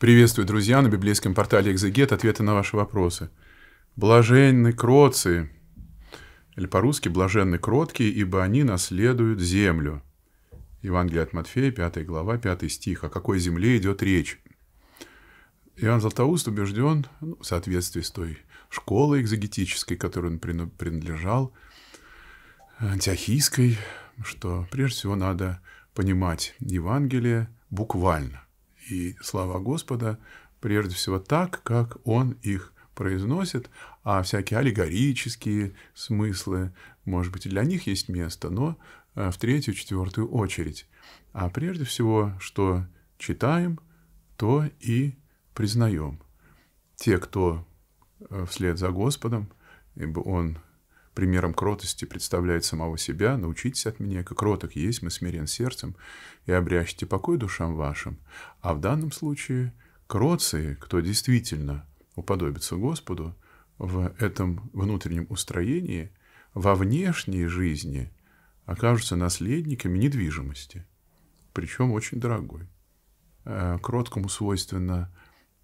Приветствую, друзья, на библейском портале «Экзегет» ответы на ваши вопросы. Блаженны кроцы, или по-русски «блаженны кроткие, ибо они наследуют землю». Евангелие от Матфея, 5 глава, 5 стих. О какой земле идет речь? Иоанн Златоуст убежден, ну, в соответствии с той школой экзегетической, которой он принадлежал, антиохийской, что прежде всего надо понимать Евангелие буквально и слова Господа прежде всего так, как Он их произносит, а всякие аллегорические смыслы, может быть, для них есть место, но э, в третью, четвертую очередь. А прежде всего, что читаем, то и признаем. Те, кто э, вслед за Господом, ибо Он примером кротости представляет самого себя, научитесь от меня, как кроток есть, мы смирен сердцем, и обрящите покой душам вашим. А в данном случае кроции, кто действительно уподобится Господу, в этом внутреннем устроении, во внешней жизни окажутся наследниками недвижимости, причем очень дорогой. Э, кроткому свойственно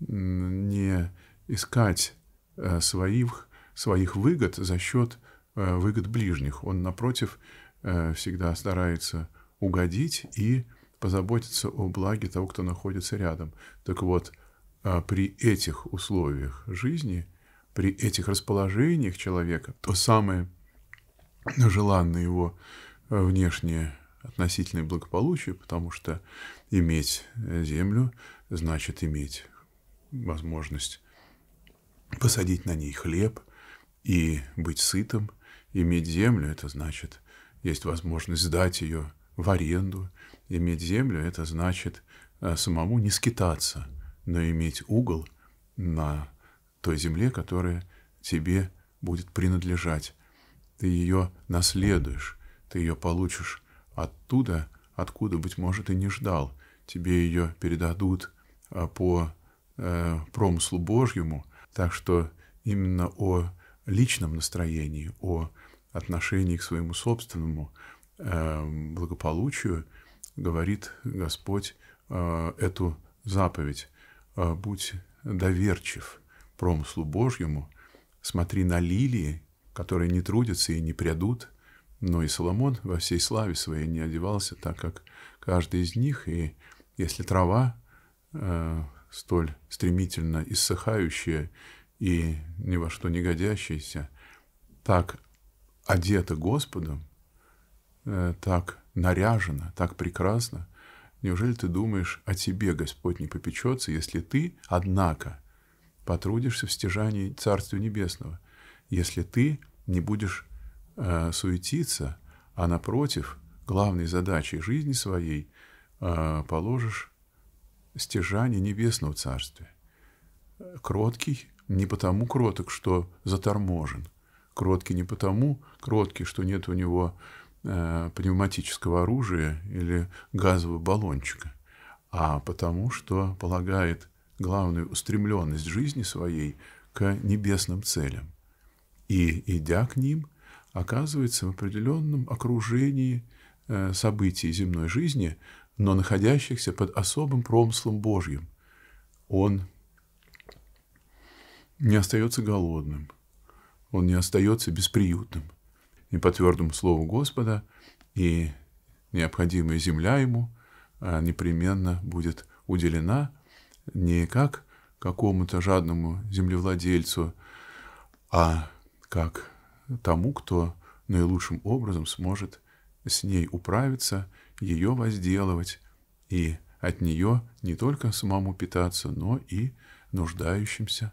не искать э, своих, своих выгод за счет Э, выгод ближних. Он, напротив, э, всегда старается угодить и позаботиться о благе того, кто находится рядом. Так вот, э, при этих условиях жизни, при этих расположениях человека, то самое желанное его внешнее относительное благополучие, потому что иметь землю значит иметь возможность посадить на ней хлеб и быть сытым – Иметь землю – это значит, есть возможность сдать ее в аренду. Иметь землю – это значит э, самому не скитаться, но иметь угол на той земле, которая тебе будет принадлежать. Ты ее наследуешь, ты ее получишь оттуда, откуда, быть может, и не ждал. Тебе ее передадут э, по э, промыслу Божьему. Так что именно о личном настроении, о отношении к своему собственному эм, благополучию, говорит Господь э, эту заповедь. Э, «Будь доверчив промыслу Божьему, смотри на лилии, которые не трудятся и не прядут». Но и Соломон во всей славе своей не одевался, так как каждый из них, и если трава э, столь стремительно иссыхающая и ни во что не годящаяся, так одета Господом, э, так наряжена, так прекрасно, неужели ты думаешь, о тебе Господь не попечется, если ты, однако, потрудишься в стяжании Царствия Небесного, если ты не будешь э, суетиться, а напротив, главной задачей жизни своей э, положишь стяжание Небесного Царствия. Кроткий не потому кроток, что заторможен. Кроткий не потому кроткий, что нет у него э, пневматического оружия или газового баллончика, а потому что полагает главную устремленность жизни своей к небесным целям. И, идя к ним, оказывается в определенном окружении э, событий земной жизни, но находящихся под особым промыслом Божьим. Он не остается голодным, он не остается бесприютным. И по твердому слову Господа, и необходимая земля ему а, непременно будет уделена не как какому-то жадному землевладельцу, а как тому, кто наилучшим образом сможет с ней управиться, ее возделывать и от нее не только самому питаться, но и нуждающимся